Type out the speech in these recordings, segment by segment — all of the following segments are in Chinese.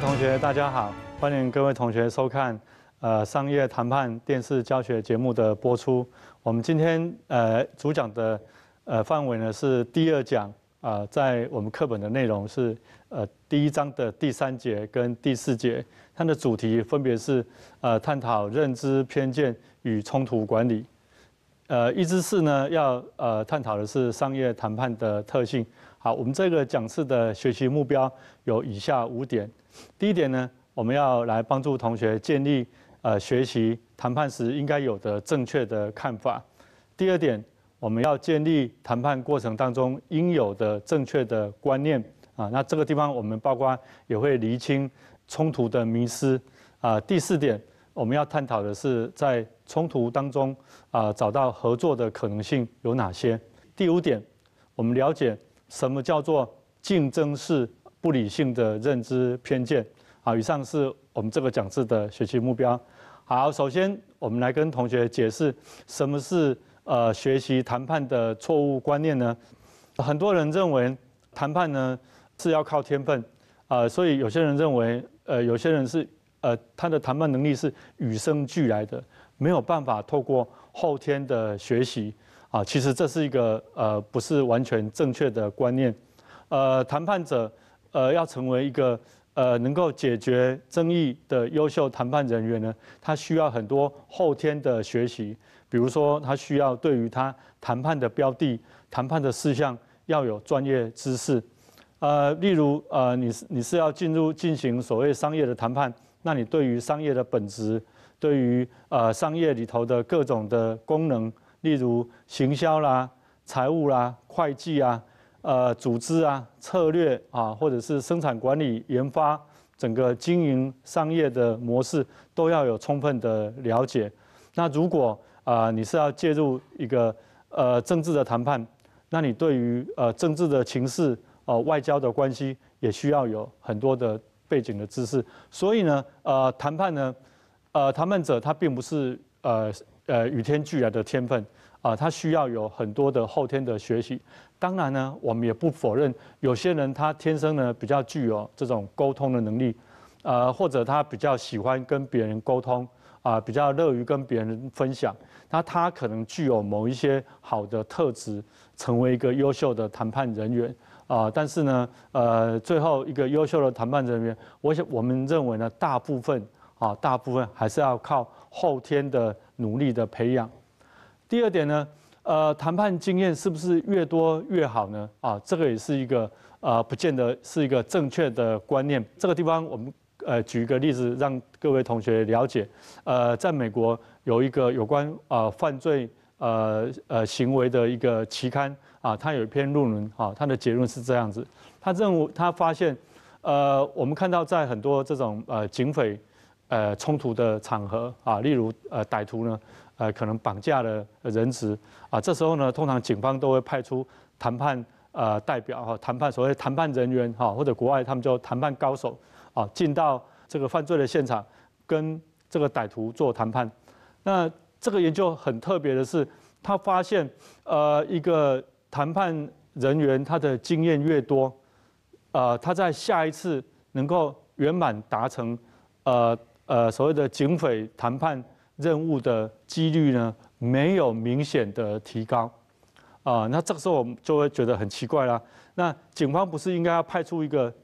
同学，大家好，欢迎各位同学收看呃商业谈判电视教学节目的播出。我们今天呃主讲的呃范围呢是第二讲啊，在我们课本的内容是呃第一章的第三节跟第四节，它的主题分别是呃探讨认知偏见与冲突管理，呃，一之四呢要呃探讨的是商业谈判的特性。好，我们这个讲次的学习目标有以下五点。第一点呢，我们要来帮助同学建立呃学习谈判时应该有的正确的看法。第二点，我们要建立谈判过程当中应有的正确的观念啊。那这个地方我们包括也会厘清冲突的迷失啊。第四点，我们要探讨的是在冲突当中啊找到合作的可能性有哪些。第五点，我们了解。什么叫做竞争式不理性的认知偏见？好，以上是我们这个讲次的学习目标。好，首先我们来跟同学解释什么是呃学习谈判的错误观念呢？很多人认为谈判呢是要靠天分，呃，所以有些人认为，呃，有些人是呃他的谈判能力是与生俱来的，没有办法透过后天的学习。啊，其实这是一个呃不是完全正确的观念，呃，谈判者呃要成为一个呃能够解决争议的优秀谈判人员呢，他需要很多后天的学习，比如说他需要对于他谈判的标的、谈判的事项要有专业知识，呃，例如呃你是你是要进入进行所谓商业的谈判，那你对于商业的本质，对于呃商业里头的各种的功能。例如行销啦、财务啦、会计啊、呃、组织啊、策略啊，或者是生产管理、研发、整个经营商业的模式，都要有充分的了解。那如果啊，你是要介入一个呃政治的谈判，那你对于呃政治的情势、哦外交的关系，也需要有很多的背景的知识。所以呢，呃，谈判呢，呃，谈判者他并不是呃。呃，与天俱来的天分啊，他需要有很多的后天的学习。当然呢，我们也不否认有些人他天生呢比较具有这种沟通的能力，呃，或者他比较喜欢跟别人沟通啊，比较乐于跟别人分享，那他可能具有某一些好的特质，成为一个优秀的谈判人员啊。但是呢，呃，最后一个优秀的谈判人员，我想我们认为呢，大部分啊，大部分还是要靠。后天的努力的培养。第二点呢，呃，谈判经验是不是越多越好呢？啊，这个也是一个呃，不见得是一个正确的观念。这个地方我们呃举一个例子让各位同学了解。呃，在美国有一个有关呃犯罪呃呃行为的一个期刊啊，它有一篇论文啊，它的结论是这样子。他认为他发现，呃，我们看到在很多这种呃警匪。呃，冲突的场合啊，例如呃，歹徒呢，呃，可能绑架了人质啊，这时候呢，通常警方都会派出谈判呃代表哈，谈判所谓谈判人员哈，或者国外他们叫谈判高手啊，进到这个犯罪的现场，跟这个歹徒做谈判。那这个研究很特别的是，他发现呃，一个谈判人员他的经验越多，呃，他在下一次能够圆满达成呃。呃，所谓的警匪谈判任务的几率呢，没有明显的提高啊。那这个时候我就会觉得很奇怪啦。那警方不是应该要派出一个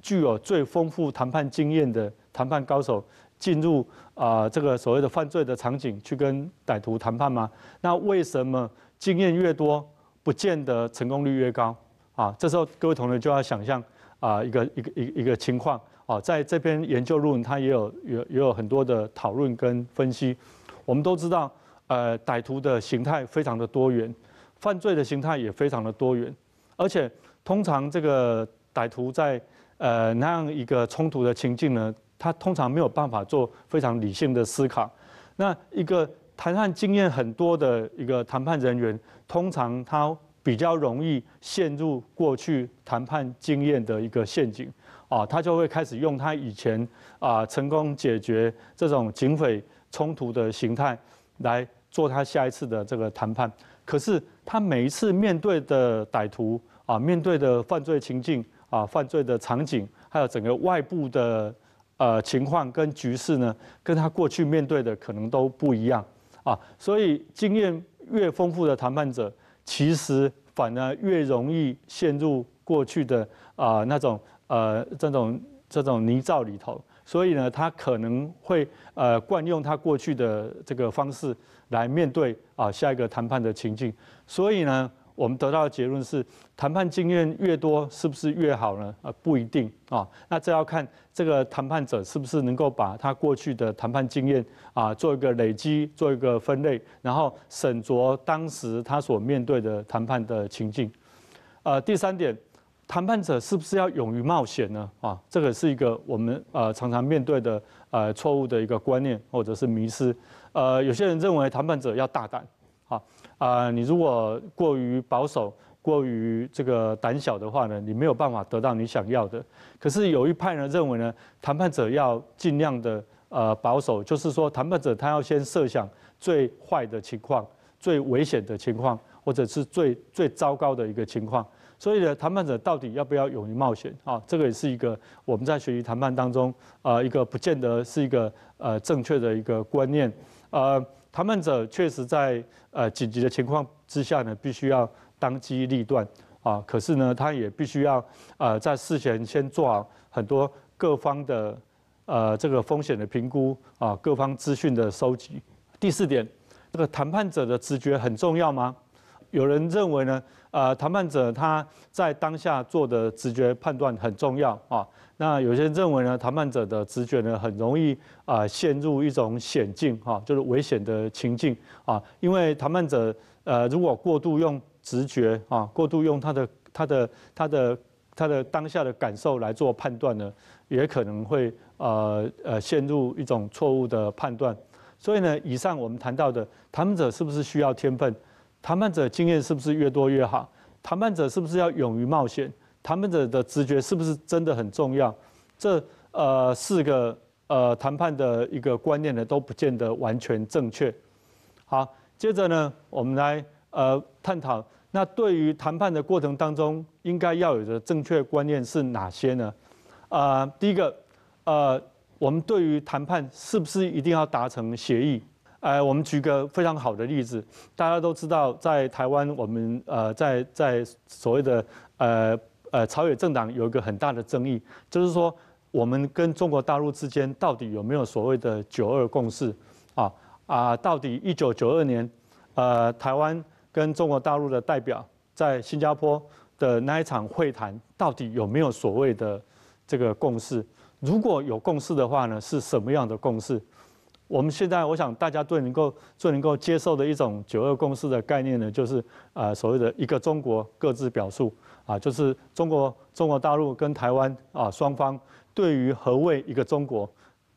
具有最丰富谈判经验的谈判高手，进入啊这个所谓的犯罪的场景去跟歹徒谈判吗？那为什么经验越多，不见得成功率越高啊？这时候各位同仁就要想象啊一个一个一一个情况。哦，在这篇研究论文，它也有有也有很多的讨论跟分析。我们都知道，呃，歹徒的形态非常的多元，犯罪的形态也非常的多元。而且，通常这个歹徒在呃那样一个冲突的情境呢，他通常没有办法做非常理性的思考。那一个谈判经验很多的一个谈判人员，通常他比较容易陷入过去谈判经验的一个陷阱。啊，他就会开始用他以前啊成功解决这种警匪冲突的形态来做他下一次的这个谈判。可是他每一次面对的歹徒啊，面对的犯罪情境啊，犯罪的场景，还有整个外部的呃情况跟局势呢，跟他过去面对的可能都不一样啊。所以经验越丰富的谈判者，其实反而越容易陷入过去的啊那种。呃，这种这种泥沼里头，所以呢，他可能会呃惯用他过去的这个方式来面对啊下一个谈判的情境。所以呢，我们得到的结论是，谈判经验越多是不是越好呢？呃，不一定啊。那这要看这个谈判者是不是能够把他过去的谈判经验啊做一个累积，做一个分类，然后审酌当时他所面对的谈判的情境。呃，第三点。谈判者是不是要勇于冒险呢？啊，这个是一个我们呃常常面对的呃错误的一个观念或者是迷失。呃，有些人认为谈判者要大胆，啊啊，你如果过于保守、过于这个胆小的话呢，你没有办法得到你想要的。可是有一派人认为呢，谈判者要尽量的呃保守，就是说谈判者他要先设想最坏的情况、最危险的情况，或者是最最糟糕的一个情况。所以呢，谈判者到底要不要勇于冒险啊？这个也是一个我们在学习谈判当中啊，一个不见得是一个呃正确的一个观念。呃，谈判者确实在呃紧急的情况之下呢，必须要当机立断啊。可是呢，他也必须要呃在事前先做好很多各方的呃这个风险的评估啊，各方资讯的收集。第四点，这个谈判者的直觉很重要吗？有人认为呢？呃，谈判者他在当下做的直觉判断很重要啊。那有些人认为呢，谈判者的直觉呢很容易啊陷入一种险境哈，就是危险的情境啊。因为谈判者呃如果过度用直觉啊，过度用他的他的他的他的当下的感受来做判断呢，也可能会呃呃陷入一种错误的判断。所以呢，以上我们谈到的谈判者是不是需要天分？谈判者经验是不是越多越好？谈判者是不是要勇于冒险？谈判者的直觉是不是真的很重要？这呃四个呃谈判的一个观念呢都不见得完全正确。好，接着呢我们来呃探讨那对于谈判的过程当中应该要有的正确观念是哪些呢？啊，第一个呃我们对于谈判是不是一定要达成协议？呃，我们举个非常好的例子，大家都知道，在台湾，我们呃，在在所谓的呃呃朝野政党有一个很大的争议，就是说我们跟中国大陆之间到底有没有所谓的九二共识？啊啊，到底一九九二年呃台湾跟中国大陆的代表在新加坡的那一场会谈，到底有没有所谓的这个共识？如果有共识的话呢，是什么样的共识？我们现在，我想大家对能够最能够接受的一种“九二共识”的概念呢，就是啊，所谓的一个中国各自表述啊，就是中国中国大陆跟台湾啊双方对于何谓一个中国，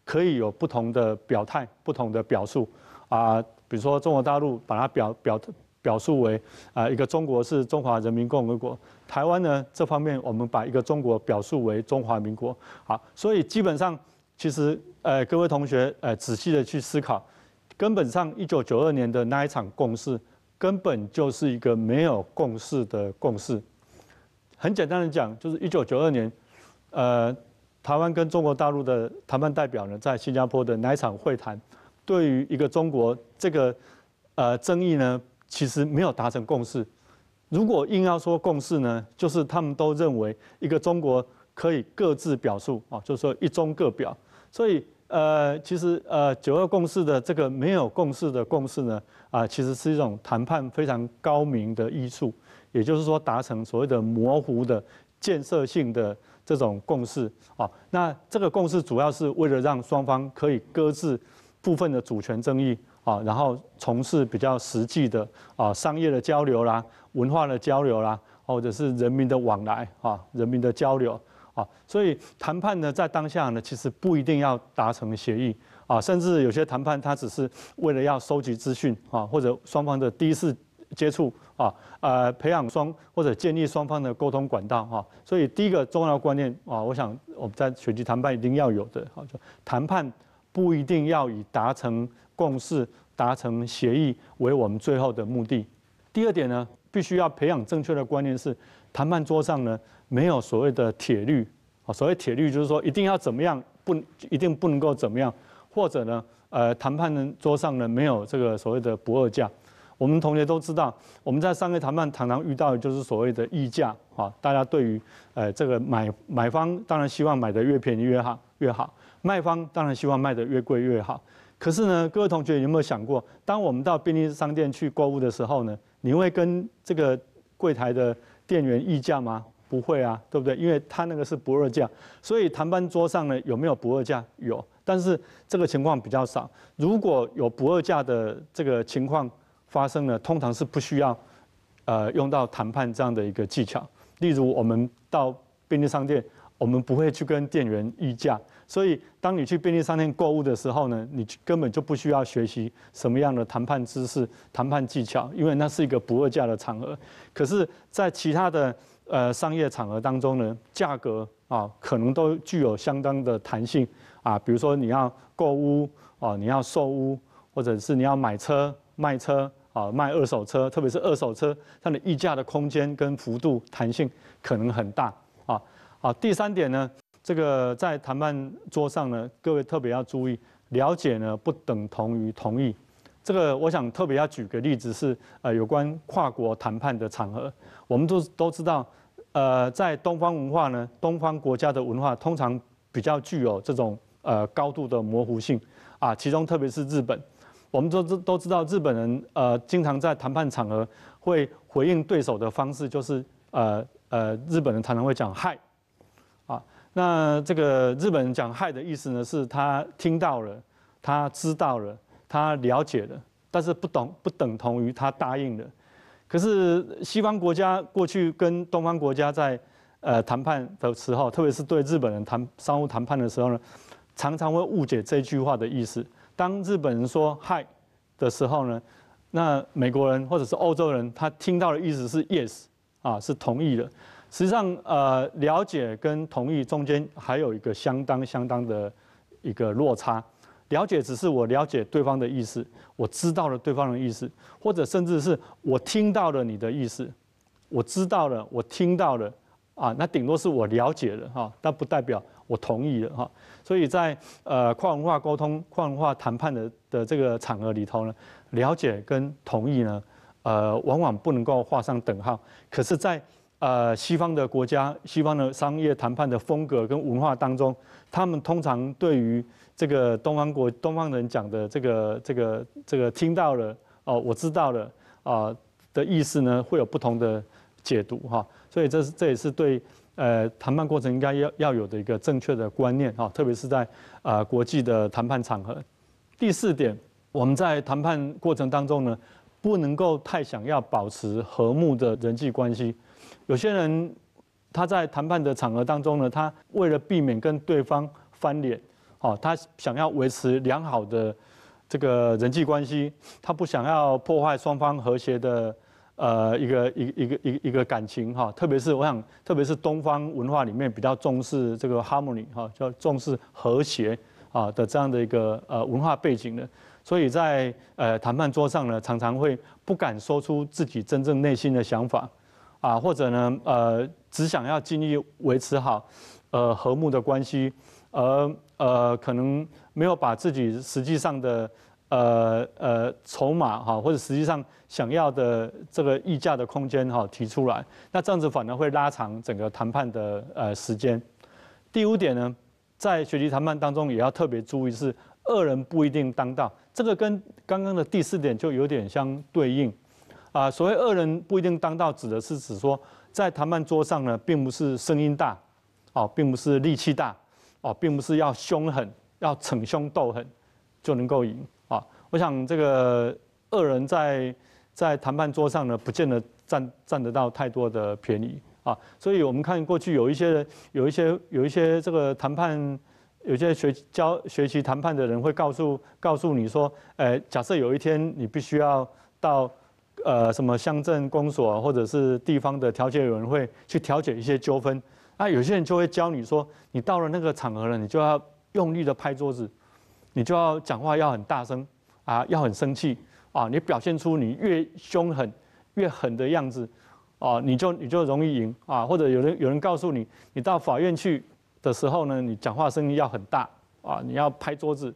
可以有不同的表态、不同的表述啊。比如说中国大陆把它表表表述为啊一个中国是中华人民共和国，台湾呢这方面我们把一个中国表述为中华民国啊，所以基本上。其实，呃，各位同学，呃，仔细的去思考，根本上，一九九二年的那一场共识，根本就是一个没有共识的共识。很简单的讲，就是一九九二年，呃，台湾跟中国大陆的谈判代表呢，在新加坡的那一场会谈，对于一个中国这个，呃，争议呢，其实没有达成共识。如果硬要说共识呢，就是他们都认为一个中国可以各自表述，啊，就是说一中各表。所以，呃，其实，呃，九二共识的这个没有共识的共识呢，啊，其实是一种谈判非常高明的医术，也就是说达成所谓的模糊的建设性的这种共识啊。那这个共识主要是为了让双方可以搁置部分的主权争议啊，然后从事比较实际的啊商业的交流啦、文化的交流啦，或者是人民的往来啊、人民的交流。啊，所以谈判呢，在当下呢，其实不一定要达成协议啊，甚至有些谈判它只是为了要收集资讯啊，或者双方的第一次接触啊，呃，培养双或者建立双方的沟通管道哈。所以第一个重要观念啊，我想我们在选举谈判一定要有的，啊，就谈判不一定要以达成共识、达成协议为我们最后的目的。第二点呢，必须要培养正确的观念是，谈判桌上呢。没有所谓的铁律，啊，所谓铁律就是说一定要怎么样，不一定不能够怎么样，或者呢，呃，谈判桌上呢没有这个所谓的不二价。我们同学都知道，我们在商业谈判常常遇到的就是所谓的溢价啊。大家对于，呃，这个买买方当然希望买的越便宜越好越好，卖方当然希望卖的越贵越好。可是呢，各位同学有没有想过，当我们到便利商店去购物的时候呢，你会跟这个柜台的店员议价吗？不会啊，对不对？因为他那个是不二价，所以谈判桌上呢有没有不二价？有，但是这个情况比较少。如果有不二价的这个情况发生呢，通常是不需要，呃，用到谈判这样的一个技巧。例如，我们到便利商店，我们不会去跟店员议价，所以当你去便利商店购物的时候呢，你根本就不需要学习什么样的谈判知识、谈判技巧，因为那是一个不二价的场合。可是，在其他的。呃，商业场合当中呢，价格啊，可能都具有相当的弹性啊。比如说你要购屋啊，你要售屋，或者是你要买车、卖车啊，卖二手车，特别是二手车，它的议价的空间跟幅度弹性可能很大啊。好，第三点呢，这个在谈判桌上呢，各位特别要注意，了解呢不等同于同意。这个我想特别要举个例子，是呃，有关跨国谈判的场合，我们都都知道。呃，在东方文化呢，东方国家的文化通常比较具有这种呃高度的模糊性啊，其中特别是日本，我们都都都知道日本人呃，经常在谈判场合会回应对手的方式就是呃呃，日本人常常会讲嗨啊，那这个日本人讲嗨的意思呢，是他听到了，他知道了，他了解了，但是不懂不等同于他答应了。可是西方国家过去跟东方国家在呃谈判的时候，特别是对日本人谈商务谈判的时候呢，常常会误解这句话的意思。当日本人说“嗨”的时候呢，那美国人或者是欧洲人他听到的意思是 “yes”，啊，是同意的。实际上，呃，了解跟同意中间还有一个相当相当的一个落差。了解只是我了解对方的意思，我知道了对方的意思，或者甚至是我听到了你的意思，我知道了，我听到了，啊，那顶多是我了解了哈，但不代表我同意了哈。所以在呃跨文化沟通、跨文化谈判的的这个场合里头呢，了解跟同意呢，呃，往往不能够画上等号。可是，在呃西方的国家、西方的商业谈判的风格跟文化当中，他们通常对于。这个东方国东方人讲的这个这个这个听到了哦，我知道了啊的意思呢，会有不同的解读哈。所以这是这也是对呃谈判过程应该要要有的一个正确的观念哈，特别是在啊国际的谈判场合。第四点，我们在谈判过程当中呢，不能够太想要保持和睦的人际关系。有些人他在谈判的场合当中呢，他为了避免跟对方翻脸。哦，他想要维持良好的这个人际关系，他不想要破坏双方和谐的呃一个一一个一一个感情哈。特别是我想，特别是东方文化里面比较重视这个 harmony 哈，叫重视和谐啊的这样的一个呃文化背景的，所以在呃谈判桌上呢，常常会不敢说出自己真正内心的想法啊，或者呢呃只想要尽力维持好呃和睦的关系。而呃，可能没有把自己实际上的呃呃筹码哈，或者实际上想要的这个溢价的空间哈提出来，那这样子反而会拉长整个谈判的呃时间。第五点呢，在学习谈判当中也要特别注意是，恶人不一定当道，这个跟刚刚的第四点就有点相对应啊。所谓恶人不一定当道，指的是指说在谈判桌上呢，并不是声音大哦，并不是力气大。哦，并不是要凶狠、要逞凶斗狠就能够赢啊！我想这个恶人在在谈判桌上呢，不见得占占得到太多的便宜啊！所以我们看过去有一些人、有一些、有一些这个谈判，有些学教学习谈判的人会告诉告诉你说，呃，假设有一天你必须要到呃什么乡镇公所或者是地方的调解委员会去调解一些纠纷。那有些人就会教你说：“你到了那个场合了，你就要用力的拍桌子，你就要讲话要很大声啊，要很生气啊，你表现出你越凶狠、越狠的样子啊，你就你就容易赢啊。”或者有人有人告诉你：“你到法院去的时候呢，你讲话声音要很大啊，你要拍桌子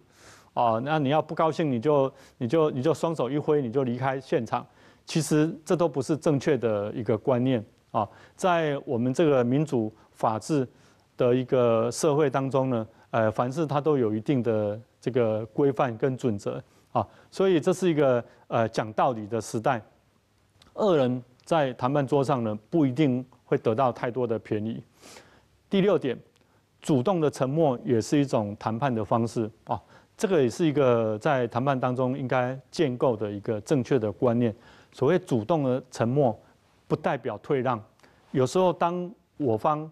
啊，那你要不高兴，你就你就你就双手一挥，你就离开现场。”其实这都不是正确的一个观念啊，在我们这个民主。法治的一个社会当中呢，呃，凡事它都有一定的这个规范跟准则啊，所以这是一个呃讲道理的时代。二人在谈判桌上呢，不一定会得到太多的便宜。第六点，主动的沉默也是一种谈判的方式啊，这个也是一个在谈判当中应该建构的一个正确的观念。所谓主动的沉默，不代表退让。有时候，当我方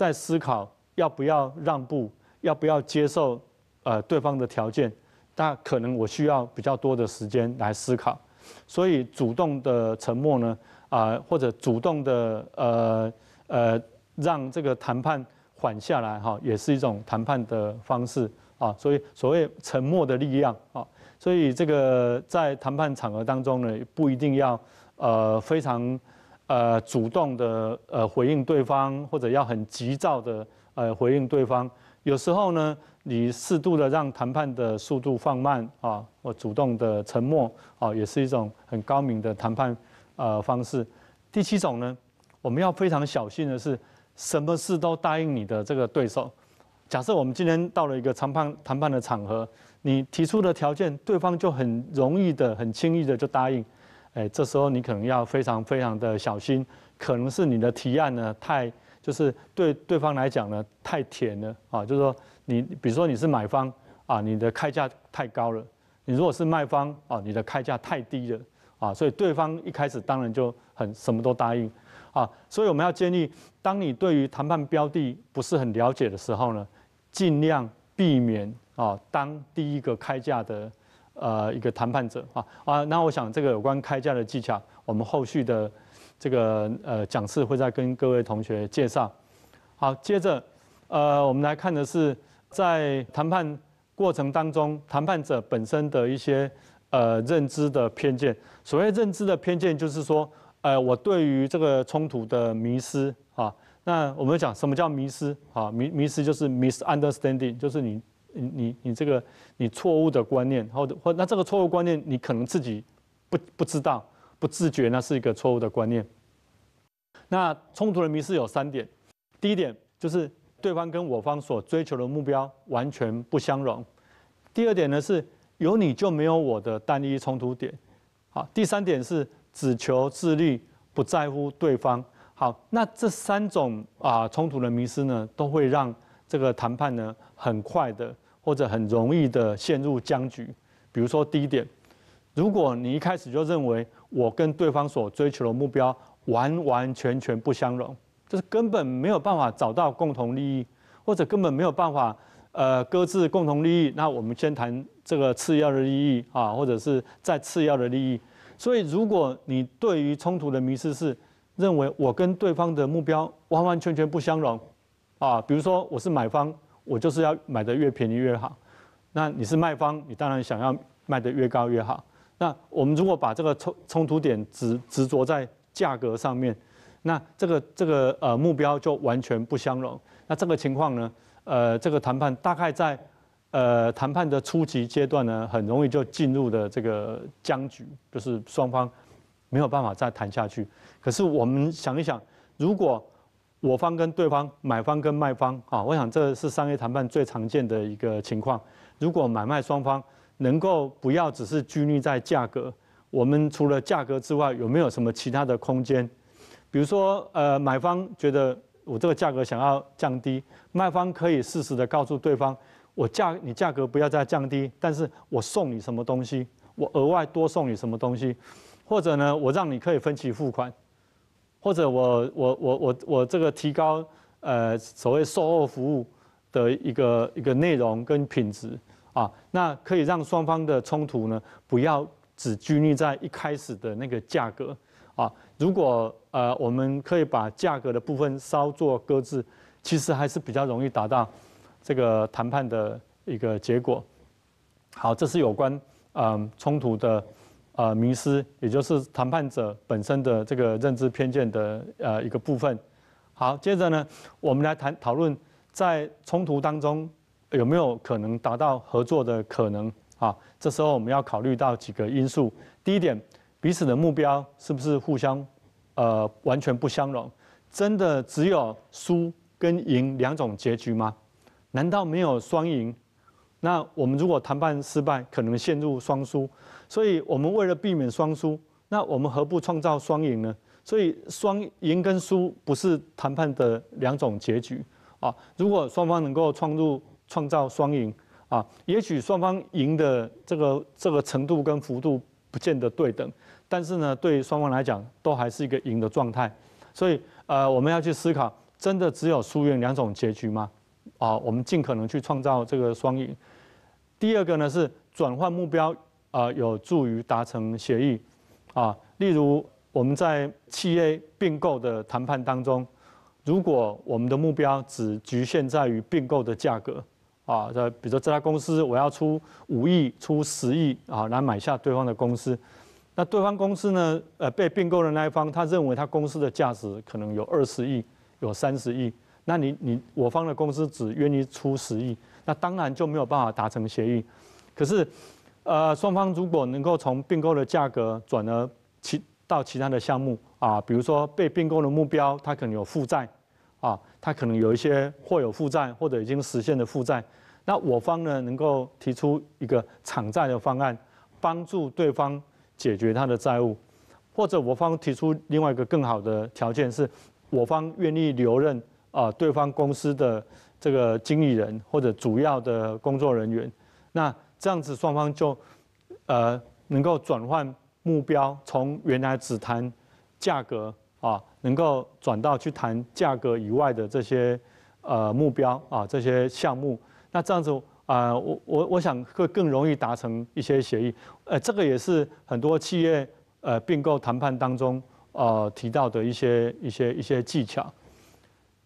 在思考要不要让步，要不要接受呃对方的条件，那可能我需要比较多的时间来思考，所以主动的沉默呢，啊或者主动的呃呃让这个谈判缓下来哈，也是一种谈判的方式啊，所以所谓沉默的力量啊，所以这个在谈判场合当中呢，不一定要呃非常。呃，主动的呃回应对方，或者要很急躁的呃回应对方。有时候呢，你适度的让谈判的速度放慢啊，或主动的沉默啊，也是一种很高明的谈判呃方式。第七种呢，我们要非常小心的是，什么事都答应你的这个对手。假设我们今天到了一个谈判谈判的场合，你提出的条件，对方就很容易的、很轻易的就答应。哎，这时候你可能要非常非常的小心，可能是你的提案呢太就是对对方来讲呢太甜了啊，就是说你比如说你是买方啊，你的开价太高了；你如果是卖方啊，你的开价太低了啊，所以对方一开始当然就很什么都答应啊。所以我们要建议，当你对于谈判标的不是很了解的时候呢，尽量避免啊，当第一个开价的。呃，一个谈判者啊啊，那我想这个有关开价的技巧，我们后续的这个呃讲次会再跟各位同学介绍。好，接着呃，我们来看的是在谈判过程当中，谈判者本身的一些呃认知的偏见。所谓认知的偏见，就是说，呃，我对于这个冲突的迷失啊。那我们讲什么叫迷失啊？迷迷失就是 misunderstanding，就是你。你你你这个你错误的观念，或者或那这个错误观念，你可能自己不不知道、不自觉，那是一个错误的观念。那冲突的迷失有三点：第一点就是对方跟我方所追求的目标完全不相容；第二点呢是有你就没有我的单一冲突点；好，第三点是只求自律，不在乎对方。好，那这三种啊冲突的迷失呢，都会让。这个谈判呢，很快的或者很容易的陷入僵局。比如说，第一点，如果你一开始就认为我跟对方所追求的目标完完全全不相容，就是根本没有办法找到共同利益，或者根本没有办法呃搁置共同利益，那我们先谈这个次要的利益啊，或者是再次要的利益。所以，如果你对于冲突的迷失是认为我跟对方的目标完完全全不相容。啊，比如说我是买方，我就是要买的越便宜越好；那你是卖方，你当然想要卖的越高越好。那我们如果把这个冲冲突点执执着在价格上面，那这个这个呃目标就完全不相容。那这个情况呢，呃，这个谈判大概在呃谈判的初级阶段呢，很容易就进入了这个僵局，就是双方没有办法再谈下去。可是我们想一想，如果我方跟对方，买方跟卖方啊，我想这是商业谈判最常见的一个情况。如果买卖双方能够不要只是拘泥在价格，我们除了价格之外，有没有什么其他的空间？比如说，呃，买方觉得我这个价格想要降低，卖方可以适时的告诉对方，我价你价格不要再降低，但是我送你什么东西，我额外多送你什么东西，或者呢，我让你可以分期付款。或者我我我我我这个提高呃所谓售后服务的一个一个内容跟品质啊，那可以让双方的冲突呢不要只拘泥在一开始的那个价格啊。如果呃我们可以把价格的部分稍作搁置，其实还是比较容易达到这个谈判的一个结果。好，这是有关啊冲突的。呃迷失，也就是谈判者本身的这个认知偏见的呃一个部分。好，接着呢，我们来谈讨论在冲突当中有没有可能达到合作的可能啊？这时候我们要考虑到几个因素。第一点，彼此的目标是不是互相呃完全不相容？真的只有输跟赢两种结局吗？难道没有双赢？那我们如果谈判失败，可能陷入双输。所以我们为了避免双输，那我们何不创造双赢呢？所以双赢跟输不是谈判的两种结局啊。如果双方能够创入创造双赢啊，也许双方赢的这个这个程度跟幅度不见得对等，但是呢，对双方来讲都还是一个赢的状态。所以呃，我们要去思考，真的只有输赢两种结局吗？啊，我们尽可能去创造这个双赢。第二个呢是转换目标。啊，有助于达成协议，啊，例如我们在企业并购的谈判当中，如果我们的目标只局限在于并购的价格，啊，那比如说这家公司我要出五亿、出十亿啊，来买下对方的公司，那对方公司呢，呃，被并购的那一方，他认为他公司的价值可能有二十亿、有三十亿，那你你我方的公司只愿意出十亿，那当然就没有办法达成协议，可是。呃，双方如果能够从并购的价格转而其到其他的项目啊，比如说被并购的目标它可能有负债，啊，它可能有一些或有负债或者已经实现的负债，那我方呢能够提出一个偿债的方案，帮助对方解决他的债务，或者我方提出另外一个更好的条件是，我方愿意留任啊对方公司的这个经理人或者主要的工作人员，那。这样子双方就，呃，能够转换目标，从原来只谈价格啊，能够转到去谈价格以外的这些呃目标啊，这些项目。那这样子啊，我我我想会更容易达成一些协议。呃，这个也是很多企业呃并购谈判当中呃提到的一些一些一些技巧。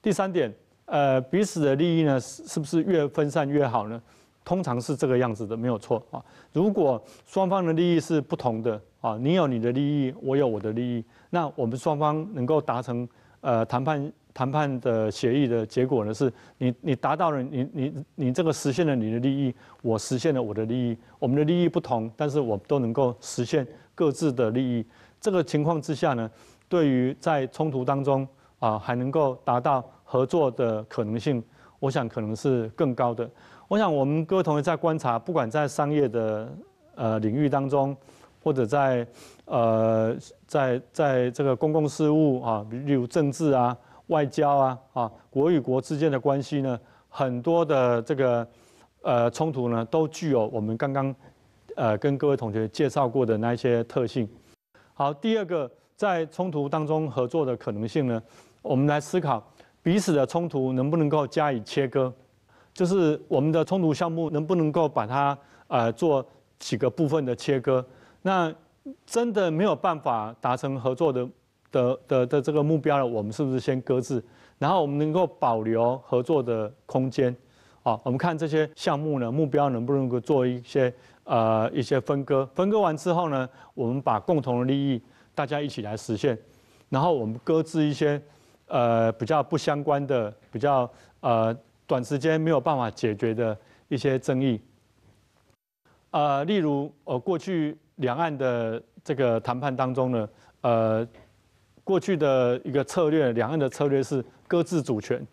第三点，呃，彼此的利益呢是是不是越分散越好呢？通常是这个样子的，没有错啊。如果双方的利益是不同的啊，你有你的利益，我有我的利益，那我们双方能够达成呃谈判谈判的协议的结果呢？是，你你达到了你你你这个实现了你的利益，我实现了我的利益，我们的利益不同，但是我们都能够实现各自的利益。这个情况之下呢，对于在冲突当中啊，还能够达到合作的可能性，我想可能是更高的。我想，我们各位同学在观察，不管在商业的呃领域当中，或者在呃在在这个公共事务啊，例如政治啊、外交啊啊国与国之间的关系呢，很多的这个呃冲突呢，都具有我们刚刚呃跟各位同学介绍过的那一些特性。好，第二个，在冲突当中合作的可能性呢，我们来思考彼此的冲突能不能够加以切割。就是我们的冲突项目能不能够把它呃做几个部分的切割？那真的没有办法达成合作的的的的这个目标了，我们是不是先搁置？然后我们能够保留合作的空间，啊，我们看这些项目呢，目标能不能够做一些呃一些分割？分割完之后呢，我们把共同的利益大家一起来实现，然后我们搁置一些呃比较不相关的比较呃。短时间没有办法解决的一些争议，呃，例如呃，过去两岸的这个谈判当中呢，呃，过去的一个策略，两岸的策略是搁置主权，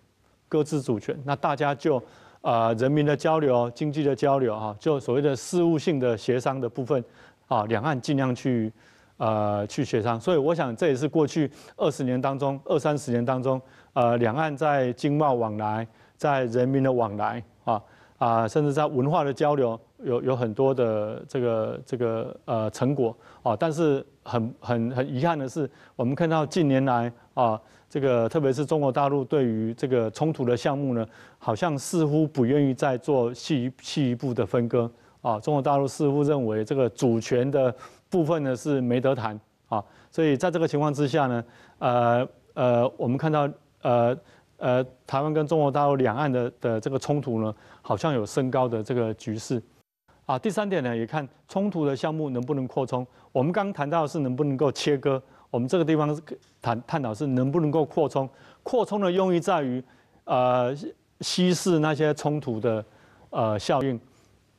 搁置主权。那大家就啊，人民的交流、经济的交流啊，就所谓的事务性的协商的部分啊，两岸尽量去呃去协商。所以我想，这也是过去二十年当中、二三十年当中，呃，两岸在经贸往来。在人民的往来啊啊，甚至在文化的交流，有有很多的这个这个呃成果啊。但是很很很遗憾的是，我们看到近年来啊，这个特别是中国大陆对于这个冲突的项目呢，好像似乎不愿意再做细细一步的分割啊。中国大陆似乎认为这个主权的部分呢是没得谈啊。所以在这个情况之下呢，呃呃，我们看到呃。呃，台湾跟中国大陆两岸的的这个冲突呢，好像有升高的这个局势。啊，第三点呢，也看冲突的项目能不能扩充。我们刚谈到是能不能够切割，我们这个地方是谈探讨是能不能够扩充。扩充的用意在于，呃，稀释那些冲突的呃效应。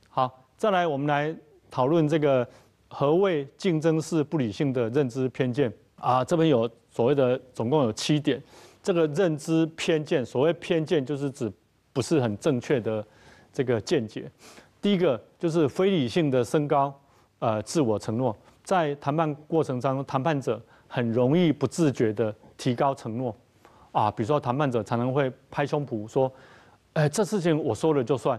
好，再来我们来讨论这个何谓竞争式不理性的认知偏见啊，这边有所谓的总共有七点。这个认知偏见，所谓偏见就是指不是很正确的这个见解。第一个就是非理性的升高，呃，自我承诺，在谈判过程当中，谈判者很容易不自觉的提高承诺，啊，比如说谈判者常常会拍胸脯说，哎，这事情我说了就算，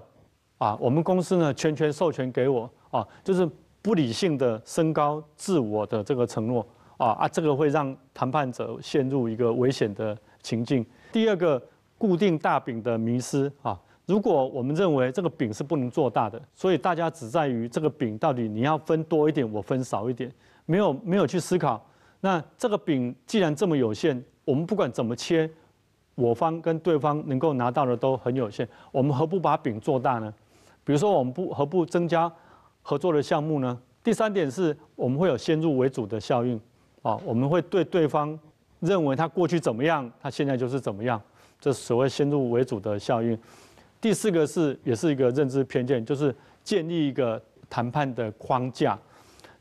啊，我们公司呢全权授权给我，啊，就是不理性的升高自我的这个承诺，啊啊，这个会让谈判者陷入一个危险的。情境第二个固定大饼的迷失啊！如果我们认为这个饼是不能做大的，所以大家只在于这个饼到底你要分多一点，我分少一点，没有没有去思考。那这个饼既然这么有限，我们不管怎么切，我方跟对方能够拿到的都很有限。我们何不把饼做大呢？比如说我们不何不增加合作的项目呢？第三点是我们会有先入为主的效应啊，我们会对对方。认为他过去怎么样，他现在就是怎么样，这所谓先入为主的效应。第四个是，也是一个认知偏见，就是建立一个谈判的框架。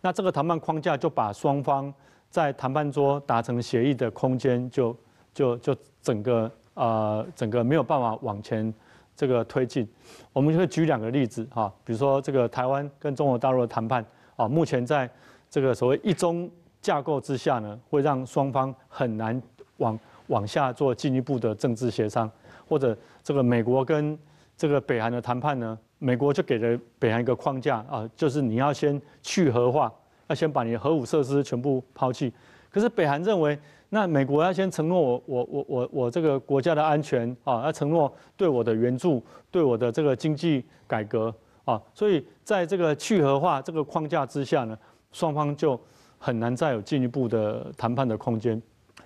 那这个谈判框架就把双方在谈判桌达成协议的空间，就就就整个呃整个没有办法往前这个推进。我们就会举两个例子哈，比如说这个台湾跟中国大陆的谈判啊，目前在这个所谓一中。架构之下呢，会让双方很难往往下做进一步的政治协商，或者这个美国跟这个北韩的谈判呢，美国就给了北韩一个框架啊，就是你要先去核化，要先把你核武设施全部抛弃。可是北韩认为，那美国要先承诺我我我我我这个国家的安全啊，要承诺对我的援助，对我的这个经济改革啊，所以在这个去核化这个框架之下呢，双方就。很难再有进一步的谈判的空间。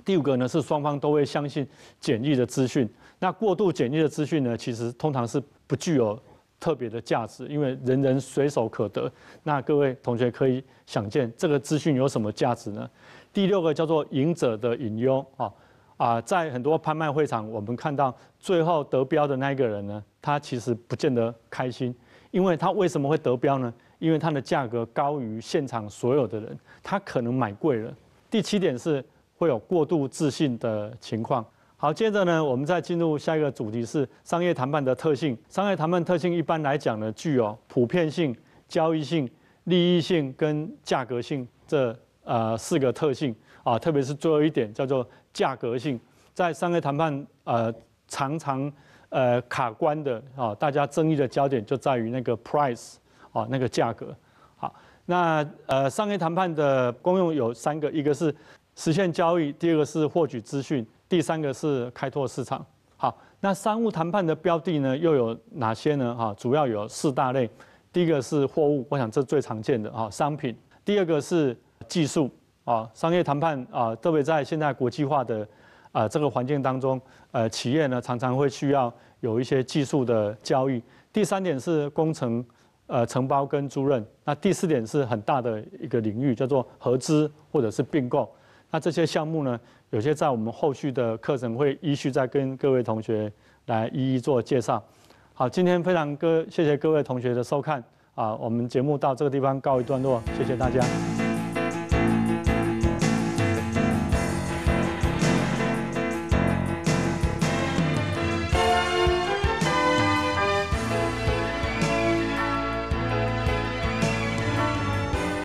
第五个呢，是双方都会相信简易的资讯。那过度简易的资讯呢，其实通常是不具有特别的价值，因为人人随手可得。那各位同学可以想见，这个资讯有什么价值呢？第六个叫做赢者的引忧啊啊，在很多拍卖会场，我们看到最后得标的那一个人呢，他其实不见得开心，因为他为什么会得标呢？因为它的价格高于现场所有的人，他可能买贵了。第七点是会有过度自信的情况。好，接着呢，我们再进入下一个主题是商业谈判的特性。商业谈判特性一般来讲呢，具有普遍性、交易性、利益性跟价格性这呃四个特性啊。特别是最后一点叫做价格性，在商业谈判呃常常呃卡关的啊，大家争议的焦点就在于那个 price。啊，那个价格好。那呃，商业谈判的功用有三个：一个是实现交易，第二个是获取资讯，第三个是开拓市场。好，那商务谈判的标的呢，又有哪些呢？哈，主要有四大类。第一个是货物，我想这最常见的哈商品。第二个是技术啊，商业谈判啊，特别在现在国际化的啊这个环境当中，呃，企业呢常常会需要有一些技术的交易。第三点是工程。呃，承包跟租赁，那第四点是很大的一个领域，叫做合资或者是并购。那这些项目呢，有些在我们后续的课程会依序再跟各位同学来一一做介绍。好，今天非常各谢谢各位同学的收看啊，我们节目到这个地方告一段落，谢谢大家。